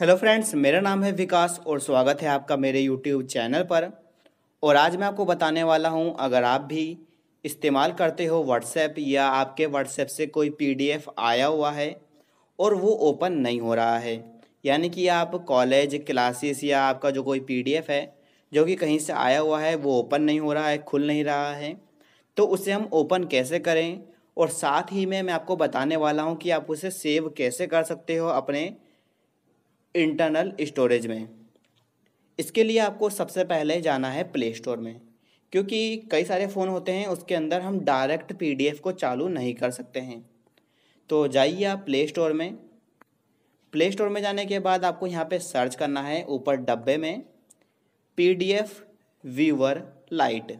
hello friends मेरा नाम है विकास और स्वागत है आपका मेरे यूट्यूब चैनल पर और आज मैं आपको बताने वाला हूं अगर आप भी इस्तेमाल करते हो व्हाट्सएप या आपके व्हाट्सएप से कोई पीडीएफ आया हुआ है और वो ओपन नहीं हो रहा है यानी कि आप कॉलेज क्लासेस या आपका जो कोई पीडीएफ है जो कि कहीं से आया हुआ है वो ओपन नहीं हो रहा है खुल नहीं रहा है तो उसे हम ओपन कैसे करें और साथ ही में मैं आपको बताने वाला हूँ कि आप उसे सेव कैसे कर सकते हो अपने इंटरनल स्टोरेज में इसके लिए आपको सबसे पहले जाना है प्ले स्टोर में क्योंकि कई सारे फ़ोन होते हैं उसके अंदर हम डायरेक्ट पी को चालू नहीं कर सकते हैं तो जाइए आप प्ले स्टोर में प्ले स्टोर में जाने के बाद आपको यहाँ पे सर्च करना है ऊपर डब्बे में P D F viewer lite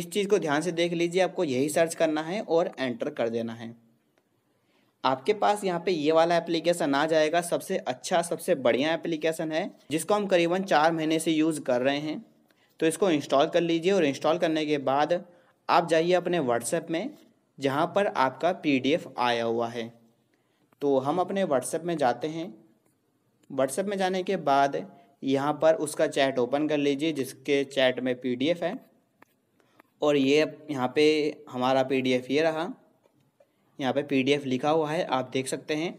इस चीज़ को ध्यान से देख लीजिए आपको यही सर्च करना है और एंटर कर देना है आपके पास यहाँ पे ये वाला एप्लीकेशन आ जाएगा सबसे अच्छा सबसे बढ़िया एप्लीकेशन है जिसको हम करीबन चार महीने से यूज़ कर रहे हैं तो इसको इंस्टॉल कर लीजिए और इंस्टॉल करने के बाद आप जाइए अपने व्हाट्सएप में जहाँ पर आपका पीडीएफ आया हुआ है तो हम अपने व्हाट्सएप में जाते हैं व्हाट्सएप में जाने के बाद यहाँ पर उसका चैट ओपन कर लीजिए जिसके चैट में पीडीएफ है और ये यहाँ पे हमारा पीडीएफ ये रहा यहाँ पे पीडीएफ लिखा हुआ है आप देख सकते हैं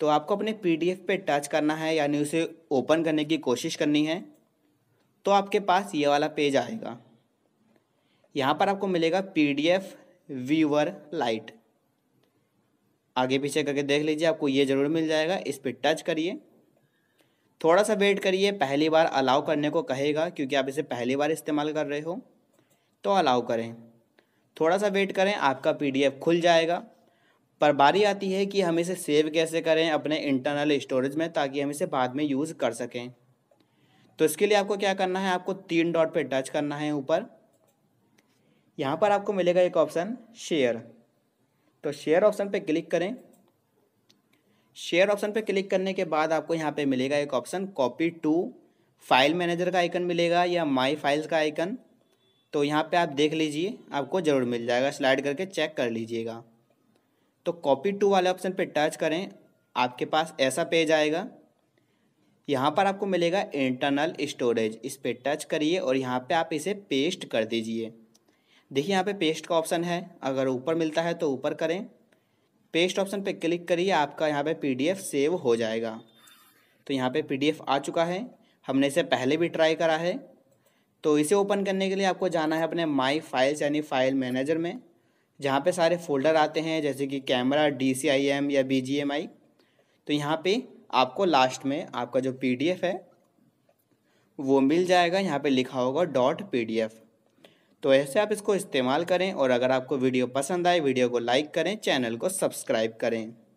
तो आपको अपने पीडीएफ पे टच करना है यानी उसे ओपन करने की कोशिश करनी है तो आपके पास ये वाला पेज आएगा यहाँ पर आपको मिलेगा पीडीएफ व्यूअर लाइट आगे पीछे करके देख लीजिए आपको ये ज़रूर मिल जाएगा इस पर टच करिए थोड़ा सा वेट करिए पहली बार अलाउ करने को कहेगा क्योंकि आप इसे पहली बार इस्तेमाल कर रहे हो तो अलाउ करें थोड़ा सा वेट करें आपका पीडीएफ खुल जाएगा पर बारी आती है कि हम इसे सेव कैसे करें अपने इंटरनल स्टोरेज में ताकि हम इसे बाद में यूज़ कर सकें तो इसके लिए आपको क्या करना है आपको तीन डॉट पे टच करना है ऊपर यहाँ पर आपको मिलेगा एक ऑप्शन शेयर तो शेयर ऑप्शन पे क्लिक करें शेयर ऑप्शन पे क्लिक करने के बाद आपको यहाँ पे मिलेगा एक option copy to file manager का आइकन मिलेगा या माई फाइल्स का आइकन तो यहाँ पे आप देख लीजिए आपको ज़रूर मिल जाएगा स्लाइड करके चेक कर लीजिएगा तो कॉपी टू वाले ऑप्शन पे टच करें आपके पास ऐसा पेज आएगा यहाँ पर आपको मिलेगा इंटरनल स्टोरेज इस पर टच करिए और यहाँ पे आप इसे पेस्ट कर दीजिए देखिए यहाँ पे पेस्ट का ऑप्शन है अगर ऊपर मिलता है तो ऊपर करें पेस्ट ऑप्शन पे क्लिक करिए आपका यहाँ पे पीडीएफ सेव हो जाएगा तो यहाँ पे पीडीएफ आ चुका है हमने इसे पहले भी ट्राई करा है तो इसे ओपन करने के लिए आपको जाना है अपने माई फाइल्स यानी फाइल मैनेजर में जहाँ पे सारे फोल्डर आते हैं जैसे कि camera D C I M या बी जी एम आई तो यहाँ पे आपको लास्ट में आपका जो पी डी एफ है वो मिल जाएगा यहाँ पे लिखा होगा डॉट पी डी एफ तो ऐसे आप इसको इस्तेमाल करें और अगर आपको वीडियो पसंद आए वीडियो को लाइक करें चैनल को सब्सक्राइब करें